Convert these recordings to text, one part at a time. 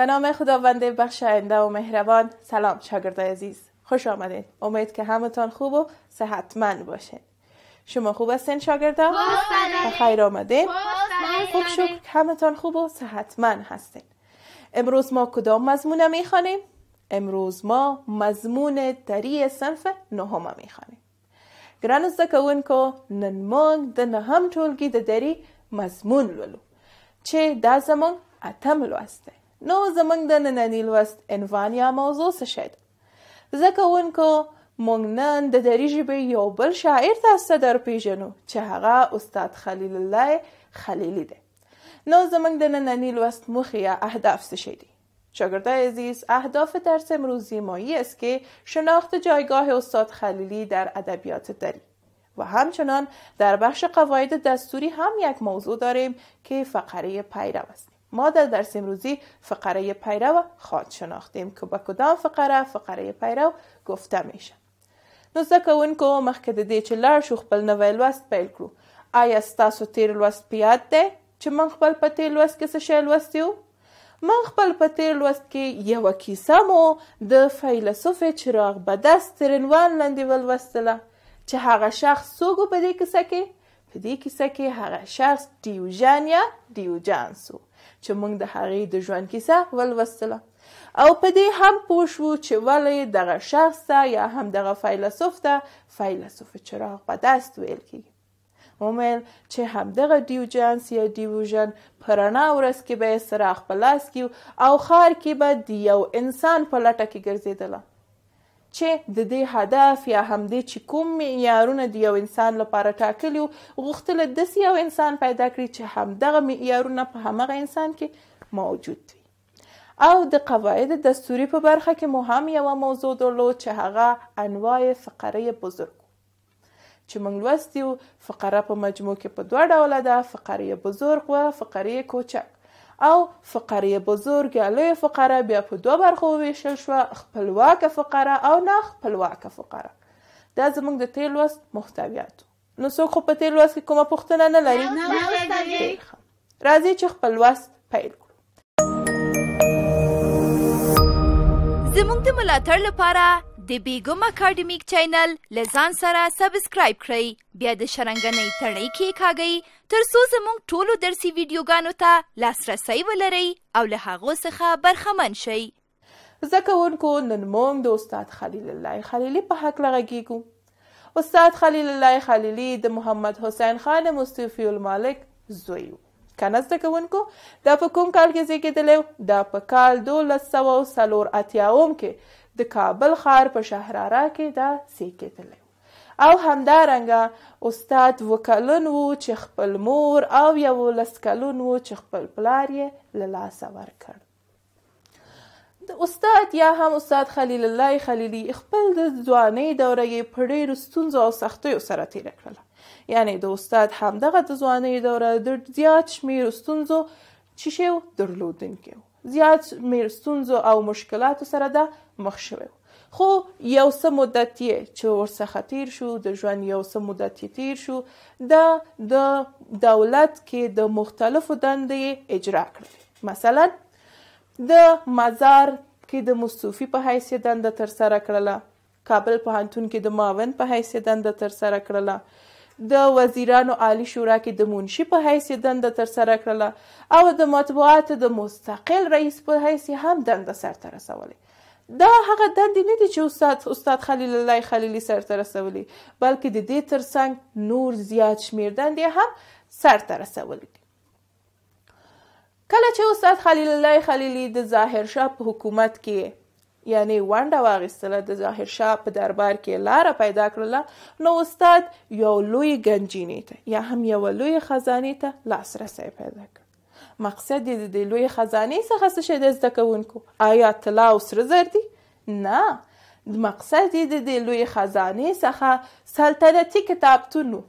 به نام خداوند بخشاینده و مهربان سلام شاگردای عزیز خوش آمدین امید که همتان خوب و صحتمند باشین شما خوب هستین شاگردا به خیر آمدین خوب شکر همتان خوب و صحتمند هستین امروز ما کدام مضمون میخوانیم امروز ما مضمون دری صنف نهم میخوانیم گران زده کوونکو نن د نهم ټولګي د دری مضمون لولو چه دا زمان اتم نو زمنګ د نننی لوست انوانیا موضوع څه شی ده زه کوونکو نن د دری به یو بل شاعر تاسو در پیژنو چې هغه استاد خلیل الله خلیلی ده. نو زمونږ د نننی لوست موخې یا اهداف څه شی عزیز اهداف درس امروزی مایی است که شناخت جایگاه استاد خلیلی در ادبیات دری و همچنان در بخش قواعد دستوری هم یک موضوع داریم که فقره پیرو است ما در درس امروزی فقره پیرو خاط شناختیم که با کدام فقره فقره پیرو گفته میشه نو ځکه ونکو مخکې د دې چې لاړ شو خپل نوی لوست پیل کړو آیا ستاسو تیر لوست په یاد دی چې من خپل په تیر لوست کې څه شی لوستی من خپل په تیر لوست کې یوه کیسه مو د فیلسوف چراغ بدست تر عنوان لاندې ولوستله چې هغه شخص څوک په دې کیسه کې په دې کیسه کې هغه شخص ډیوژن یا ډیوجانس و چې موږ د هغې د ژوند کیسه ولوستله او په دې هم پوه شو چې ولې دغه شخص ته یا هم دغه فیلسوف ته فیلسوف چراغ په دست ویل کیږي وویل چې همدغه ډیوجنس یا ډیوژن په رڼا ورځ کې به یې څراغ په لاس کې او ښار کې به د یو انسان په لټه کې ګرځېدله چې د دې هدف یا همدې چې کوم معیارونه د یو انسان لپاره ټاکلي غوښتل د یو انسان پیدا کړي چې همدغه معیارونه په همغه انسان کې موجود وي او د قواعد دستوري په برخه کې مو هم یو موضوع درلود چې هغه انواع فقره بزرگ چې موږ لوستیو فقره په مجموع کې په دوه ډوله ده فقره بزرگ و فقره کوچک او فقره بزرگ لوی فقره بیا په دوه برخو وویشل شوه خپلواکه فقره او نه خپلواکه فقره دا زموږ د تېر لوست محتویات نو څوک خو په تېر لوست کې کومه پوښتنه نه لري راځي چې خپل لوست پیل کړو زموږ د ملاتړ لپاره د بیګم اکیډمیک چینل لزان سره سبسکرایب کړئ بیا د شرنګنۍ تړۍ کې کاږئ ترڅو زموږ ټولو درسي ویډیوګانو ته لاسرسی ولرئ او له هغو څخه برخمن شئ زکهونکو نن موږ د استاد خلیل الله خلیلی په حق لغږیږو استاد خلیل الله خلیلی د محمد حسین خان مصطفی المالک زوی و کنه زده کوونکو دا په کوم کال کې زیږیدلی دا په کال دولس سوه څلور اتیاوم کې د کابل ښار په شهراره کې دا زیږیدلی او همدارنګه استاد و کلن و چې خپل مور او یولس کلن و چې خپل پلار یې له لاسه ورکړ استاد یا هم استاد خلیل الله خلیلی خپل د ځواني دوره یې په ډېرو ستونزو او سختیو سره تېره کړله یعنی د استاد همدغه د ځوانۍ دوره د زیات شمیر ستونزو چې شو درلودونکی زیات شمیر ستونزو او مشکلاتو سره د مخ شوی خو یو څه مدت یې چې ورڅخه تیر شو د ژوند یو څه مدت یې تیر شو دا د دولت کې د مختلفو دندې اجرا کړل مثلا د مزار کې د مصوفي په حیثیت دنده تر سره کړله کابل پوهنتون کې د معاون په حیثیت دنده تر سره کړله د وزیرانو عالی شورا کې د منشي په حیث دنده ترسره کړله او د مطبوعاتو د مستقل رئیس په حیث هم دنده سرته رسولې دا هغه دندې نه دي چې استاد استاد خلیل الله خلیلی سرته رسولي بلکې د دې ترڅنګ نور زیات شمیر دندې هم سرته رسولي کله چې استاد خلیل الله خلیلی د ظاهر شاه په حکومت کې یعنی ونډه واغیستله د ظاهرشاه په دربار کې لاره پیدا کړله نو استاد یو لوی گنجینې ته یا هم یو لوی خزانې ته لاسرسی پیدا کړ مقصد یې د لوی خزانې څخه څه شی د زده کوونکو آیا طلا او سره زر دي نه مقصد یې د لوی خزانې څخه سلطنتي کتابتون و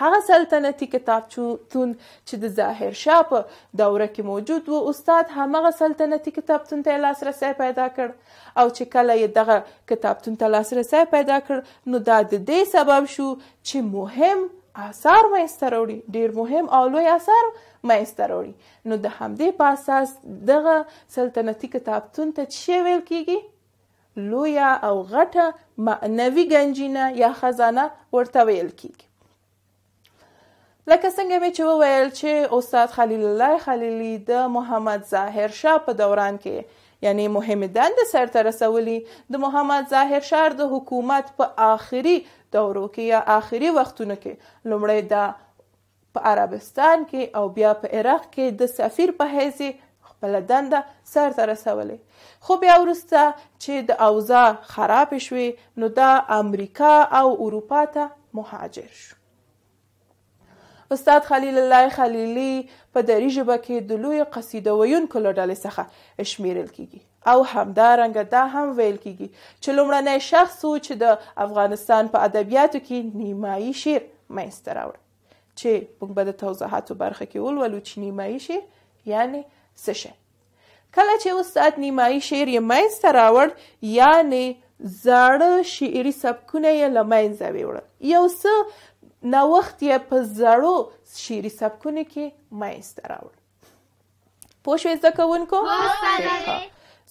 هغه سلطنتي کتابتون چې د ظاهر شاه په دوره کې موجود و استاد همغه سلطنتي کتابتون ته لاسرسی پیدا کړ او چې کله یې دغه کتابتون ته لاسرسی پیدا کړ نو دا د دې سبب شو چې مهم آثار مایسته راوړي ډیر مهم او لوی آثار مایسته راوړي نو د همدې په اساس دغه سلطنتي کتابتون ته څه ویل کیږي لویه او غټه معنوي گنجینه یا خزانه ورته ویل کیږي لکه څنګه مې چې وویل چې استاد خلیل الله خلیلی د محمد ظاهر شاه په دوران کې یعنی مهمه دنده سرته رسولې د محمد ظاهر شاه د حکومت په آخري دورو کې یا آخري وختونو کې لومړی د په عربستان کې او بیا په عراق کې د سفیر په حیث خپل دنده سرته رسولې خو بیا وروسته چې د اوضاع خراب شوې نو دا امریکا او اروپا ته مهاجر شو استاد خلیل الله خلیلی په دری ژبه کې د لوی قصیده ویونکو له ډلې څخه شمیرل کیږي او همدارنګه دا هم ویل کیږي چې لومړنی شخص و چې د افغانستان په ادبیاتو کې نیمایي شعر منځته راوړ چې موږ به د توضاحاتو برخه کې ولولو چې نیمایي شعر یعنی څه شی کله چې استاد نیمایي شعر یې منځته راوړ یعنې زاړه شعري سبکونه یې له منځه یو څه نوښت یې په زړو شعري سبکونو کې منځته راوړ پوه شوې زده کوونکو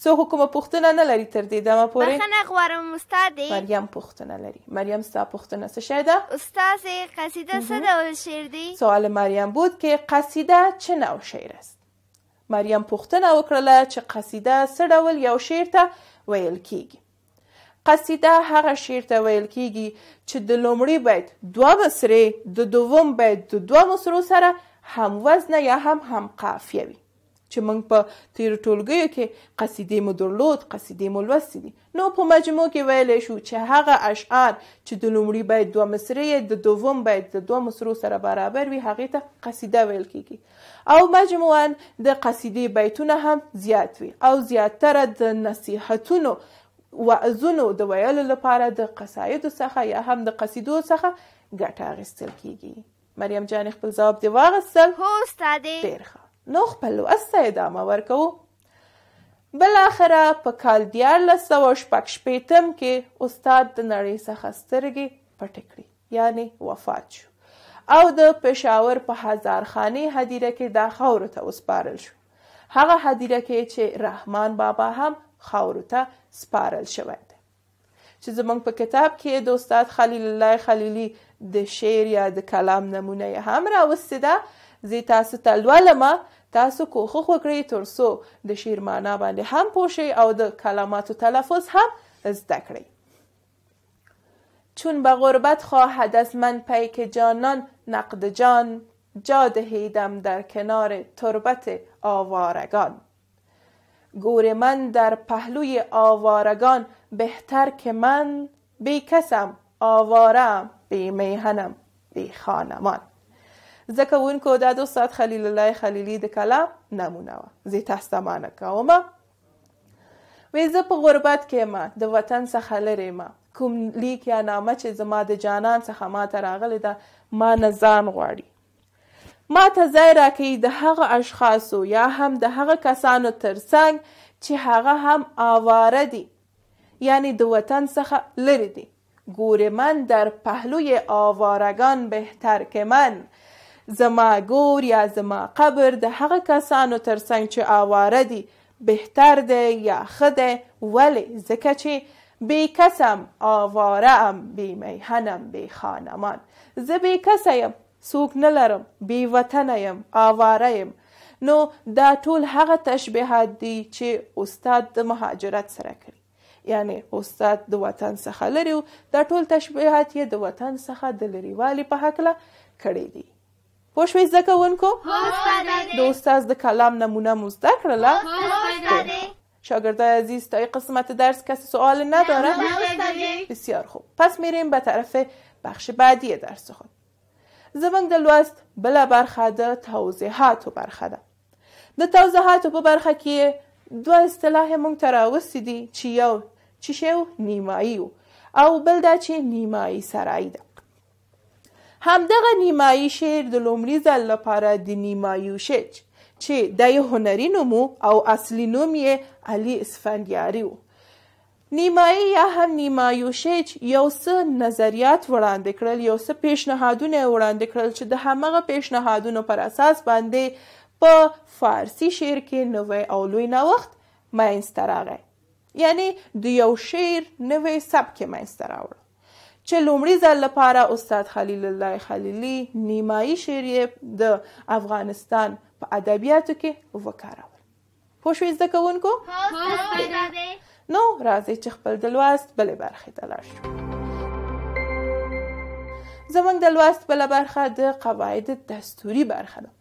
څو حکومت پوښتنه نه لري تر دې دمه پورې بخنه غواړم استاد مریم پوښتنه لري مریم ستا پوښتنه څه شی ده استاد قصیده څه ډول شعر دی سوال مریم بود کې قصیده چه نوع شعر است مریم پوښتنه وکړله چې قصیده څه ډول یو شعر ته ویل کیږي قصیده هغه شعر ته ویل کیږي چې د لومړي بیت دوه مصرې د دوم بیت د دوه مصرو سره هم وزنه یا هم هم قافیه وي چې موږ په تیر ټولګیو کې قصیدې مو درلود قصیدې مو لوستې دي نو په مجموع کې ویلی شو چې هغه اشعار چې د لومړي بیت دوه مصرې د دوم بیت د دوه مصرو سره برابر وي هغې ته قصیده ویل کیږي او مجموعا د قصیدې بیتونه هم زیات وي او زیاتره د نصیحتونو وعظونو د ویلو لپاره د قصایدو څخه یا هم د قصیدو څخه ګټه اخیستل کیږي مریم جان خپل ځواب دی واغستل هو استادې ډېر ښه نو خپل لوست ته ادامه ورکوو بلاخره په کال دیارلس سوه شپږ شپېتم کې استاد د نړۍ څخه سترګې پټې کړې یعنې وفات شو او د پېښور په هزارخانې هدیره کې دا خاورو ته وسپارل شو هغه هدیره کې چې رحمان بابا هم خاورو ته سپارل شوی دی چې په کتاب کې د استاد خلیل الله خلیلی د شعر یا د کلام نمونه یې هم راوستې ده زه تاسو ته لولمه تاسو کوښښ وکړئ څو د شعر معنا باندې هم پوه او د کلماتو تلفظ هم زده کړئ چون به غربت خواهد از من پیک جانان نقد جان جا هیدم در کنار تربت آوارگان گور من در پهلوی آوارگان بهتر که من بی کسم آوارم بی میهنم بی خانمان ځکه وونکو دا د استاد خلیل الله خلیلی د کلام نمونه وه زه تاسو ته معنه کوم وې زه په غربت کې ما د وطن څخه لرې ما کوم لیک یا نامه چې زما د جانان څخه ما ته راغلی ده ما نه ځان غواړي ماته ځای راکوي د هغه اشخاصو یا هم د هغه کسانو ترڅنګ چې هغه هم آواره دي یعنی د وطن څخه لرې دي گور من در پهلوی آوارگان بهتر که من زما گور یا زما قبر د هغه کسانو ترڅنګ چې آواره دي بهتر دی یا ښه دی ولې ځکه چې بی کسم آواره ام بی میهنم بی خانمان زه بی کسه یم څوک نه لرم بی وطنه یم آواره یم نو دا ټول هغه تشبیهات دي چې استاد د مهاجرت سره کړی یعنی استاد د وطن څخه لري دا ټول تشبیهات یې د وطن څخه د لريوالي په حقله کړی دي پوه شوئ زده کوونکو د استاد د کلام نمونه مو زده کړله شاگردای عزیز تا قسمت درس کسی سوال نداره؟ بسیار خوب پس میریم به طرف بخش بعدی درس خود زموږ د لوست بله برخه د توضیحاتو برخه ده د توضیحاتو په برخه کې دوه اصطلاح موږ ته راوستي دي چې یو چې شیو نیمایي او بل دا چې نیمایي سرایي ده همدغه نیمایي شعر د لومړي ځل لپاره د نیمایي شعر چې د هنري نوم او اصلي نوم یې علي اسفندیاری و نیمایي یا هم نیمایوشیچ یو څه نظریات وړاندې کړل یو څه پیشنهادونه وړاندې کړل چې د همغه پیشنهادونو پر اساس باندې په فارسی شعر کې نوې او لوی نوښت ماینسته راغی یعنی د یو شعر نوې سبک ماینسته راوړ چې لومړي ځل لپاره استاد خلیل الله خلیلی نیمایي شعر د افغانستان په ادبیاتو کې وکړاوه پوښوي زده کوونکو نو راځي چې خپل د لوست بلې برخې ته لاړ شو زمونږ د بله برخه د قواعد دستوری برخه ده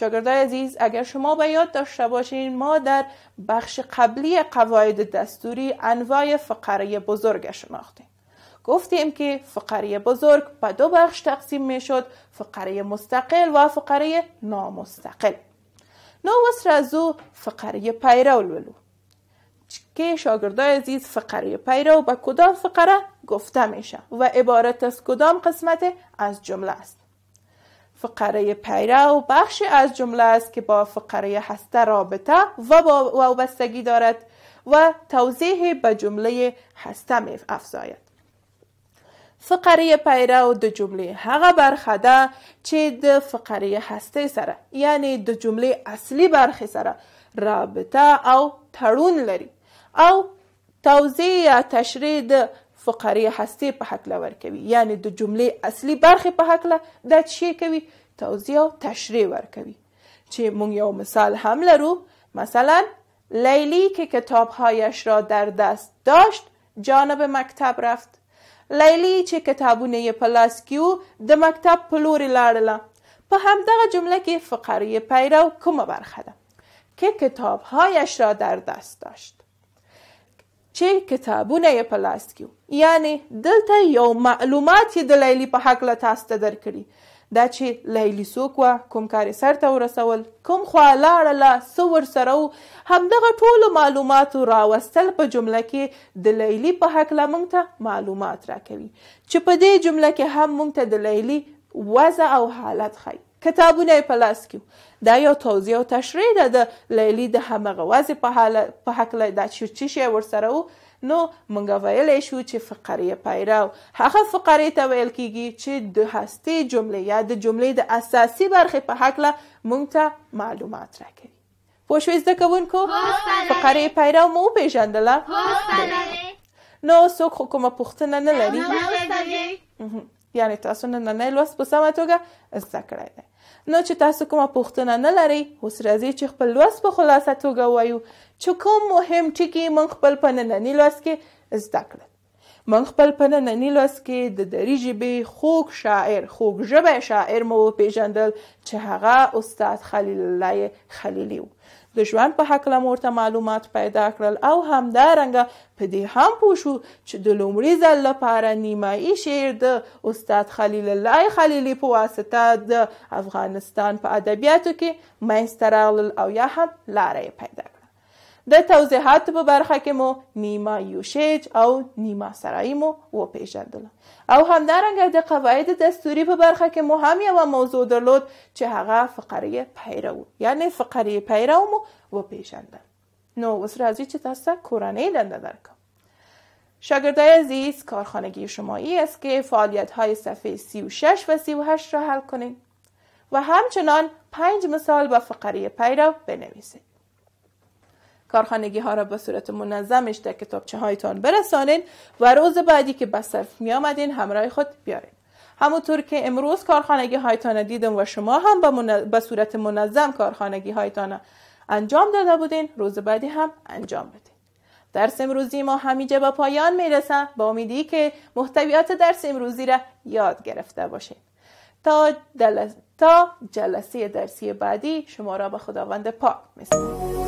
شاگردای عزیز اگر شما به یاد داشته باشین ما در بخش قبلی قواعد دستوری انواع فقره بزرگ شناختیم گفتیم که فقره بزرگ به دو بخش تقسیم می شد فقره مستقل و فقره نامستقل نو وسر از او فقره پیرو لولو که شاگردای زیز فقره پیرو به کدام فقره گفته میشه و عبارت از کدام قسمت از جمله است فقره پیرو بخشی از جمله است که با فقره هسته رابطه و با وابستگی دارد و توضیح به جمله هسته می فقره پیرو د جمله هغه برخه ده چې د فقره هسته سره یعنی دو جمله اصلی برخه سره رابطه او تړون لري او توضیح یا تشریح د فقري هستې په حکله ورکوي یعنی د جمله اصلی برخې په حکله دا چی کوي توضیح او تشریح ورکوي چې مونږ یو مثال هم لرو مثلا لیلی که کتابهایش را در دست داشت جانب مکتب رفت لیلی چه کتابونه یې په لاس د مکتب په لاړله په همدغه جمله کې فقری پیرو کومه برخه ده که کتابهایش را در دست داشت چې کتابونه یې په لاس کې یعنی دلته یو معلومات یې د لیلی په حق له تاسو ته درکړي دا چې لیلی څوک وه کوم کار یې سرته ورسول کوم خوا لاړله څه ورسره و همدغه ټولو معلوماتو راوستل په جمله کې د لیلی په هکله موږ ته معلومات راکوي چې په دې جمله کې هم موږ ته د لیلی وضع او حالت ښیي کتابونه په لاس کې دا یو توضیح او تشریح ده د لیلی د همغه وضع په حاله په هکله دا چې څه شی ورسره و نو مونږ ویلی شو چې فقرې پیرو هغه فقرې ته ویل کیږي چې د هستې جملې یا د جملې د اساسي برخې په هکله مونږ ته معلومات راکوي پوه شوې زده کوونکو فقرې پیرو مو وپېژندله نو څوک خو کومه پوښتنه نه لري یعنې تاسو نننی لوست په سمه توګه زده کړی دی نو چې تاسو کومه پوښتنه نه لرئ اوس راځئ چې خپل لوست په خلاصه توګه وایو چې کوم مهم ټکي موږ خپل په ننني لوست کې زده کړل من خپل په ننني لوست کې د دري ژبې خوږ شاعر خوږ ژبه شاعر مو پیژندل چې هغه استاد خلیل الله خلیلی و د ژوند په هکله مورته معلومات پیدا کړل او همدارنګه په دې هم پوه شو چې د لومړي ځل لپاره نیمایي شعر د استاد خلیل الله خلیلی په واسطه د افغانستان په ادبیاتو کې منځته راغلل او یا هم لاره پیدا کړل د توضیحات په برخه کې مو نیما یوشیج او نیما سرایی مو وپیژندل او همدارنګه د قواعد دستوری په برخه کې مو هم و موضوع درلود چې هغه فقره پیرو یعنی فقره پیرو مو وپیژندل نو اوس راځی چې تاسو کورانه دنده درکم شاگردای عزیز کارخانگی شمایی است که فعالیت های صفحه 36 و 38 را حل کنید و همچنان پنج مثال با فقره پیرو بنویسید. کارخانگی ها را به صورت منظمش در کتابچه هایتان برسانین و روز بعدی که به صرف می آمدین همراه خود بیارین همونطور که امروز کارخانگی هایتان دیدم و شما هم به صورت منظم کارخانگی هایتان انجام داده بودین روز بعدی هم انجام بدین درس امروزی ما همیجه به پایان میرسه با امیدی که محتویات درس امروزی را یاد گرفته باشین تا, تا جلسه درسی بعدی شما را به خداوند پاک میسپارم